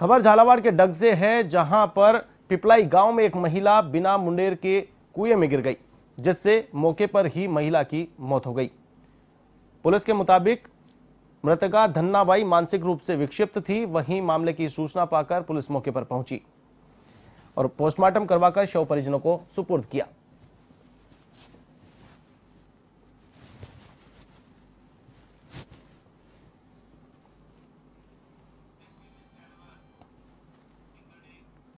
खबर झालावाड़ के डग से है जहां पर पिपलाई गांव में एक महिला बिना मुंडेर के कुएं में गिर गई जिससे मौके पर ही महिला की मौत हो गई पुलिस के मुताबिक मृतका धन्नाबाई मानसिक रूप से विक्षिप्त थी वहीं मामले की सूचना पाकर पुलिस मौके पर पहुंची और पोस्टमार्टम करवाकर शव परिजनों को सुपुर्द किया